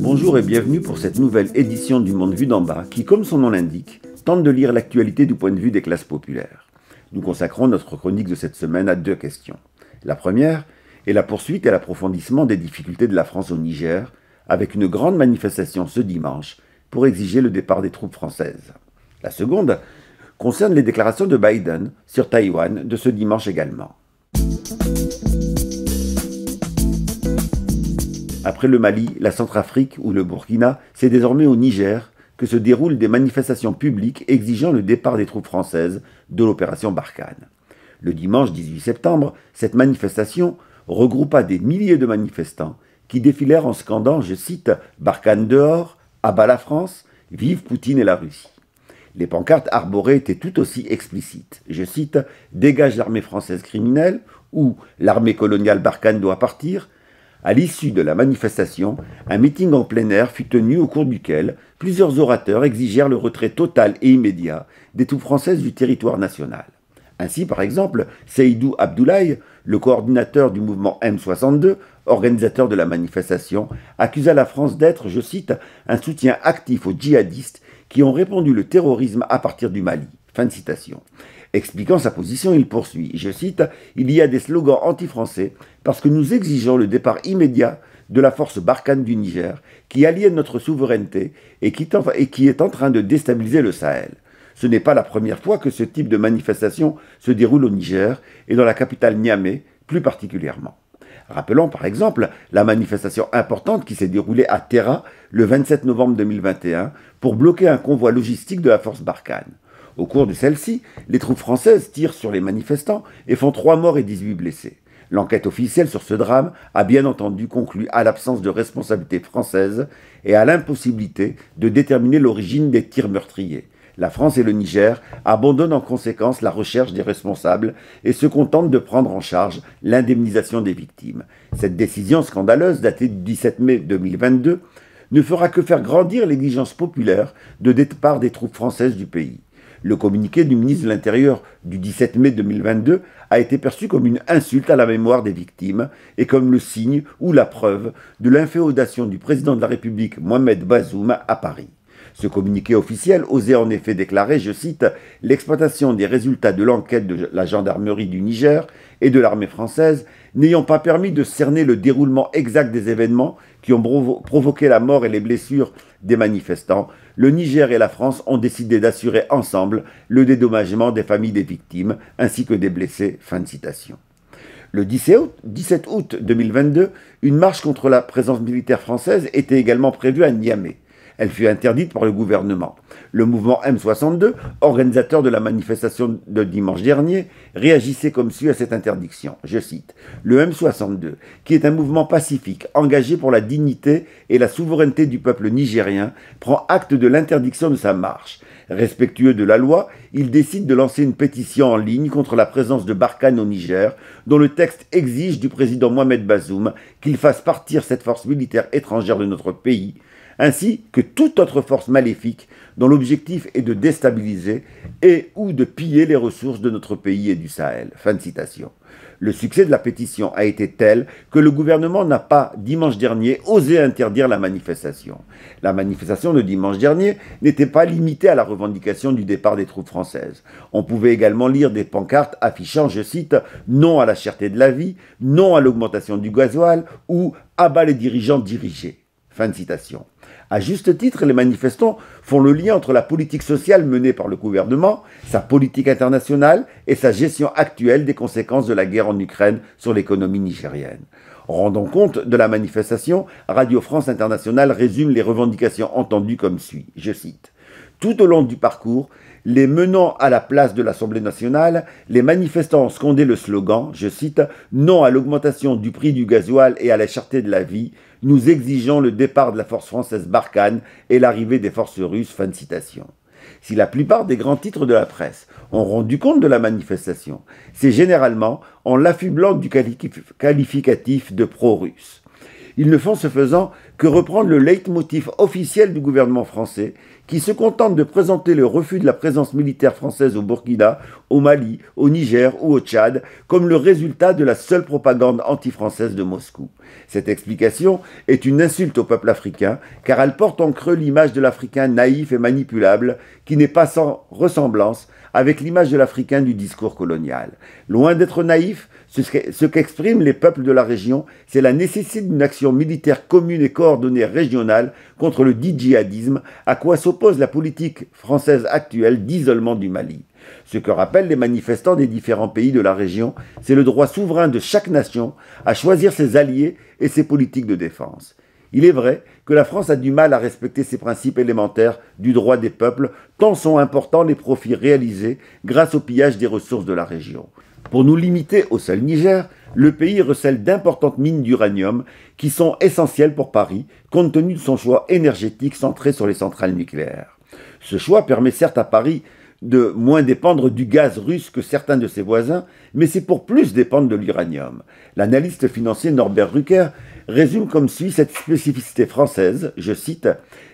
Bonjour et bienvenue pour cette nouvelle édition du Monde Vu d'en bas qui, comme son nom l'indique, tente de lire l'actualité du point de vue des classes populaires. Nous consacrons notre chronique de cette semaine à deux questions. La première est la poursuite et l'approfondissement des difficultés de la France au Niger, avec une grande manifestation ce dimanche pour exiger le départ des troupes françaises. La seconde concerne les déclarations de Biden sur Taïwan de ce dimanche également. Après le Mali, la Centrafrique ou le Burkina, c'est désormais au Niger que se déroulent des manifestations publiques exigeant le départ des troupes françaises de l'opération Barkhane. Le dimanche 18 septembre, cette manifestation regroupa des milliers de manifestants qui défilèrent en scandant, je cite, Barkhane dehors, abat la France, vive Poutine et la Russie. Les pancartes arborées étaient tout aussi explicites. Je cite Dégage l'armée française criminelle ou L'armée coloniale Barkhane doit partir. À l'issue de la manifestation, un meeting en plein air fut tenu au cours duquel plusieurs orateurs exigèrent le retrait total et immédiat des troupes françaises du territoire national. Ainsi, par exemple, Seydou Abdoulaye, le coordinateur du mouvement M62, organisateur de la manifestation, accusa la France d'être, je cite, un soutien actif aux djihadistes qui ont répandu le terrorisme à partir du Mali. Fin de citation. Expliquant sa position, il poursuit, je cite, Il y a des slogans anti-français parce que nous exigeons le départ immédiat de la force Barkane du Niger, qui aliène notre souveraineté et qui, est en train de déstabiliser le Sahel. Ce n'est pas la première fois que ce type de manifestation se déroule au Niger et dans la capitale Niamey plus particulièrement. Rappelons par exemple la manifestation importante qui s'est déroulée à Terra le 27 novembre 2021 pour bloquer un convoi logistique de la force Barkhane. Au cours de celle-ci, les troupes françaises tirent sur les manifestants et font 3 morts et 18 blessés. L'enquête officielle sur ce drame a bien entendu conclu à l'absence de responsabilité française et à l'impossibilité de déterminer l'origine des tirs meurtriers. La France et le Niger abandonnent en conséquence la recherche des responsables et se contentent de prendre en charge l'indemnisation des victimes. Cette décision scandaleuse, datée du 17 mai 2022, ne fera que faire grandir l'exigence populaire de départ des troupes françaises du pays. Le communiqué du ministre de l'Intérieur du 17 mai 2022 a été perçu comme une insulte à la mémoire des victimes et comme le signe ou la preuve de l'inféodation du président de la République Mohamed Bazoum à Paris. Ce communiqué officiel osait en effet déclarer, je cite, l'exploitation des résultats de l'enquête de la gendarmerie du Niger et de l'armée française n'ayant pas permis de cerner le déroulement exact des événements qui ont provoqué la mort et les blessures des manifestants, le Niger et la France ont décidé d'assurer ensemble le dédommagement des familles des victimes ainsi que des blessés. Fin de citation. Le 17 août 2022, une marche contre la présence militaire française était également prévue à Niamey. Elle fut interdite par le gouvernement. Le mouvement M62, organisateur de la manifestation de dimanche dernier, réagissait comme suit à cette interdiction. Je cite Le M62, qui est un mouvement pacifique engagé pour la dignité et la souveraineté du peuple nigérien, prend acte de l'interdiction de sa marche. Respectueux de la loi, il décide de lancer une pétition en ligne contre la présence de Barkhane au Niger, dont le texte exige du président Mohamed Bazoum qu'il fasse partir cette force militaire étrangère de notre pays, ainsi que toute autre force maléfique dont l'objectif est de déstabiliser et ou de piller les ressources de notre pays et du Sahel. Fin de citation. Le succès de la pétition a été tel que le gouvernement n'a pas, dimanche dernier, osé interdire la manifestation. La manifestation de dimanche dernier n'était pas limitée à la revendication du départ des troupes françaises. On pouvait également lire des pancartes affichant, je cite, non à la cherté de la vie, non à l'augmentation du gasoil ou à bas les dirigeants dirigés. Fin de citation. À juste titre, les manifestants font le lien entre la politique sociale menée par le gouvernement, sa politique internationale et sa gestion actuelle des conséquences de la guerre en Ukraine sur l'économie nigérienne. Rendant compte de la manifestation, Radio France Internationale résume les revendications entendues comme suit. Je cite. Tout au long du parcours, les menant à la place de l'Assemblée nationale, les manifestants scandaient le slogan, je cite, Non à l'augmentation du prix du gasoil et à la charté de la vie, nous exigeons le départ de la force française Barkhane et l'arrivée des forces russes. Fin de citation. Si la plupart des grands titres de la presse ont rendu compte de la manifestation, c'est généralement en l'affublant du qualificatif de pro-russe. Ils ne font ce faisant que reprendre le leitmotiv officiel du gouvernement français, qui se contente de présenter le refus de la présence militaire française au Burkina, au Mali, au Niger ou au Tchad comme le résultat de la seule propagande anti-française de Moscou. Cette explication est une insulte au peuple africain car elle porte en creux l'image de l'Africain naïf et manipulable qui n'est pas sans ressemblance avec l'image de l'Africain du discours colonial. Loin d'être naïf, ce qu'expriment les peuples de la région, c'est la nécessité d'une action militaire commune et coordonnée régionale contre le djihadisme, à quoi la politique française actuelle d'isolement du Mali. Ce que rappellent les manifestants des différents pays de la région, c'est le droit souverain de chaque nation à choisir ses alliés et ses politiques de défense. Il est vrai que la France a du mal à respecter ses principes élémentaires du droit des peuples, tant sont importants les profits réalisés grâce au pillage des ressources de la région. Pour nous limiter au seul Niger, le pays recèle d'importantes mines d'uranium qui sont essentielles pour Paris, compte tenu de son choix énergétique centré sur les centrales nucléaires. Ce choix permet certes à Paris de moins dépendre du gaz russe que certains de ses voisins, mais c'est pour plus dépendre de l'uranium. L'analyste financier Norbert Rucker résume comme suit cette spécificité française, je cite,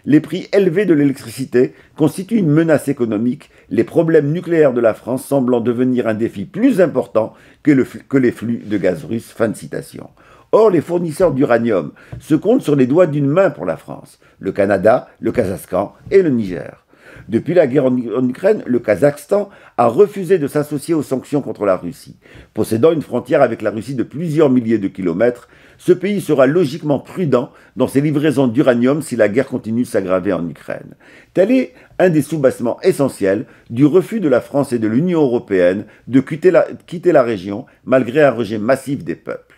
Les prix élevés de l'électricité constituent une menace économique, les problèmes nucléaires de la France semblant devenir un défi plus important que, les flux de gaz russe. Fin de citation. Or, les fournisseurs d'uranium se comptent sur les doigts d'une main pour la France, le Canada, le Kazakhstan et le Niger. Depuis la guerre en, Ukraine, le Kazakhstan a refusé de s'associer aux sanctions contre la Russie. Possédant une frontière avec la Russie de plusieurs milliers de kilomètres, ce pays sera logiquement prudent dans ses livraisons d'uranium si la guerre continue de s'aggraver en Ukraine. Tel est un des soubassements essentiels du refus de la France et de l'Union européenne de quitter la, quitter la région malgré un rejet massif des peuples.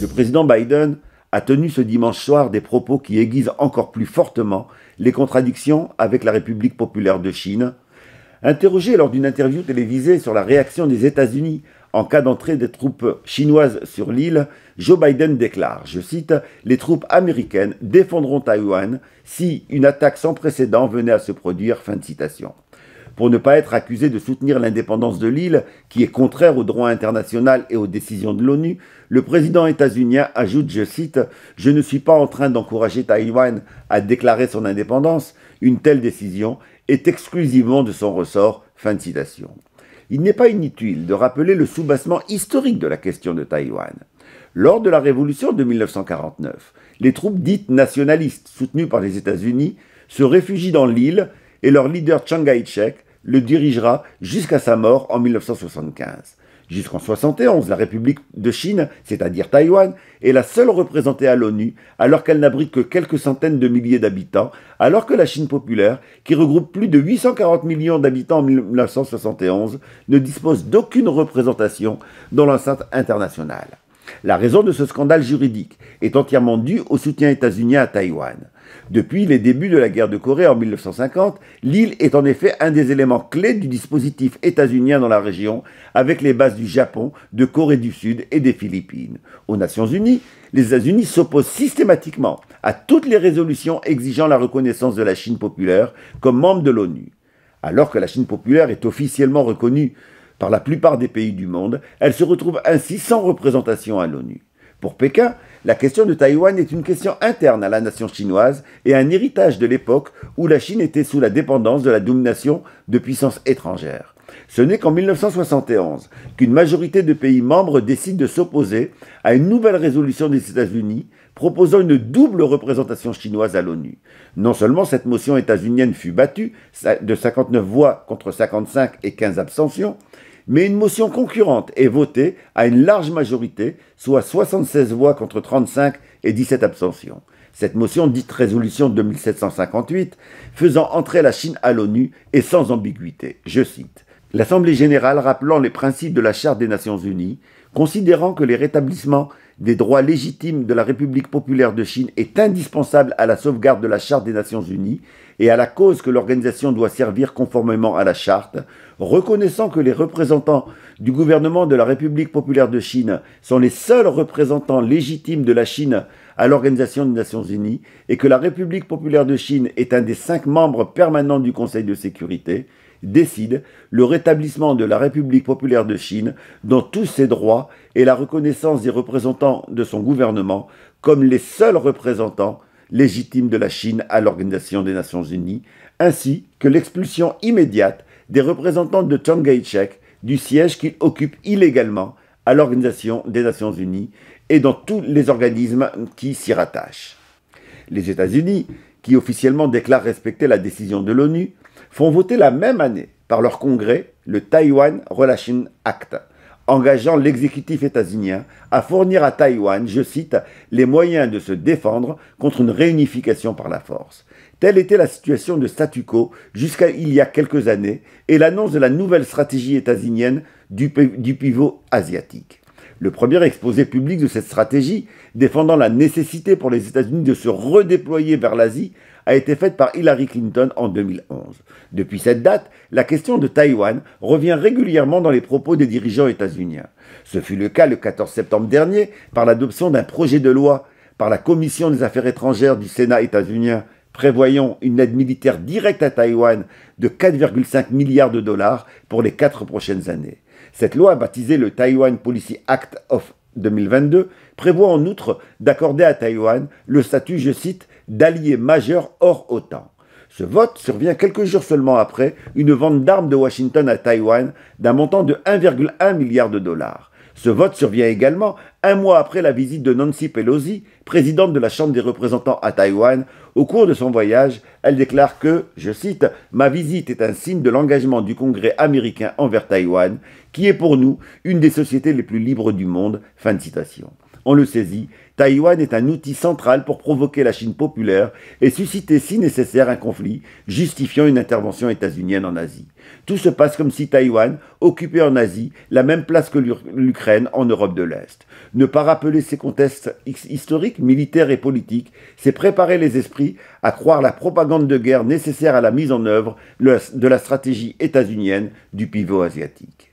Le président Biden a tenu ce dimanche soir des propos qui aiguisent encore plus fortement les contradictions avec la République populaire de Chine. Interrogé lors d'une interview télévisée sur la réaction des États-Unis en cas d'entrée des troupes chinoises sur l'île, Joe Biden déclare, je cite, Les troupes américaines défendront Taïwan si une attaque sans précédent venait à se produire. Fin de citation pour ne pas être accusé de soutenir l'indépendance de l'île, qui est contraire aux droits international et aux décisions de l'ONU, le président états-unien ajoute, je cite, Je ne suis pas en train d'encourager Taïwan à déclarer son indépendance, une telle décision est exclusivement de son ressort. Fin de citation. Il n'est pas inutile de rappeler le soubassement historique de la question de Taïwan. Lors de la Révolution de 1949, les troupes dites nationalistes soutenues par les États-Unis se réfugient dans l'île et leur leader Chiang Kai-shek le dirigera jusqu'à sa mort en 1975. Jusqu'en 1971, la République de Chine, c'est-à-dire Taïwan, est la seule représentée à l'ONU, alors qu'elle n'abrite que quelques centaines de milliers d'habitants, alors que la Chine populaire, qui regroupe plus de 840 millions d'habitants en 1971, ne dispose d'aucune représentation dans l'enceinte internationale. La raison de ce scandale juridique est entièrement due au soutien états à Taïwan. Depuis les débuts de la guerre de Corée en 1950, l'île est en effet un des éléments clés du dispositif états-unien dans la région, avec les bases du Japon, de Corée du Sud et des Philippines. Aux Nations Unies, les États-Unis s'opposent systématiquement à toutes les résolutions exigeant la reconnaissance de la Chine populaire comme membre de l'ONU. Alors que la Chine populaire est officiellement reconnue par la plupart des pays du monde, elle se retrouve ainsi sans représentation à l'ONU. Pour Pékin, la question de Taïwan est une question interne à la nation chinoise et un héritage de l'époque où la Chine était sous la dépendance de la domination de puissances étrangères. Ce n'est qu'en 1971 qu'une majorité de pays membres décident de s'opposer à une nouvelle résolution des États-Unis proposant une double représentation chinoise à l'ONU. Non seulement cette motion états-unienne fut battue de 59 voix contre 55 et 15 abstentions, mais une motion concurrente est votée à une large majorité, soit 76 voix contre 35 et 17 abstentions. Cette motion, dite résolution 2758, faisant entrer la Chine à l'ONU et sans ambiguïté. Je cite. L'Assemblée générale rappelant les principes de la Charte des Nations Unies, considérant que les rétablissements des droits légitimes de la République populaire de Chine est indispensable à la sauvegarde de la Charte des Nations Unies et à la cause que l'organisation doit servir conformément à la Charte, reconnaissant que les représentants du gouvernement de la République populaire de Chine sont les seuls représentants légitimes de la Chine à l'Organisation des Nations Unies et que la République populaire de Chine est un des cinq membres permanents du Conseil de sécurité, décide le rétablissement de la République populaire de Chine dans tous ses droits et la reconnaissance des représentants de son gouvernement comme les seuls représentants légitimes de la Chine à l'Organisation des Nations Unies, ainsi que l'expulsion immédiate des représentants de Chiang kai du siège qu'il occupe illégalement à l'Organisation des Nations Unies et dans tous les organismes qui s'y rattachent. Les États-Unis, qui officiellement déclarent respecter la décision de l'ONU, font voter la même année par leur congrès le Taiwan Relation Act, engageant l'exécutif états à fournir à Taïwan, je cite, les moyens de se défendre contre une réunification par la force. Telle était la situation de statu quo jusqu'à il y a quelques années et l'annonce de la nouvelle stratégie étasinienne du, du pivot asiatique. Le premier exposé public de cette stratégie, défendant la nécessité pour les États-Unis de se redéployer vers l'Asie, a été faite par Hillary Clinton en 2011. Depuis cette date, la question de Taïwan revient régulièrement dans les propos des dirigeants états-uniens. Ce fut le cas le 14 septembre dernier par l'adoption d'un projet de loi par la Commission des Affaires étrangères du Sénat états-unien prévoyant une aide militaire directe à Taïwan de 4,5 milliards de dollars pour les quatre prochaines années. Cette loi, baptisée le Taiwan Policy Act of 2022, prévoit en outre d'accorder à Taïwan le statut, je cite, d'alliés majeurs hors OTAN. Ce vote survient quelques jours seulement après une vente d'armes de Washington à Taïwan d'un montant de 1,1 milliard de dollars. Ce vote survient également un mois après la visite de Nancy Pelosi, présidente de la Chambre des représentants à Taïwan. Au cours de son voyage, elle déclare que, je cite, Ma visite est un signe de l'engagement du Congrès américain envers Taïwan, qui est pour nous une des sociétés les plus libres du monde. Fin de citation. On le saisit, Taïwan est un outil central pour provoquer la Chine populaire et susciter si nécessaire un conflit, justifiant une intervention états-unienne en Asie. Tout se passe comme si Taïwan occupait en Asie la même place que l'Ukraine en Europe de l'Est. Ne pas rappeler ces contextes historiques, militaires et politiques, c'est préparer les esprits à croire la propagande de guerre nécessaire à la mise en œuvre de la stratégie états-unienne du pivot asiatique.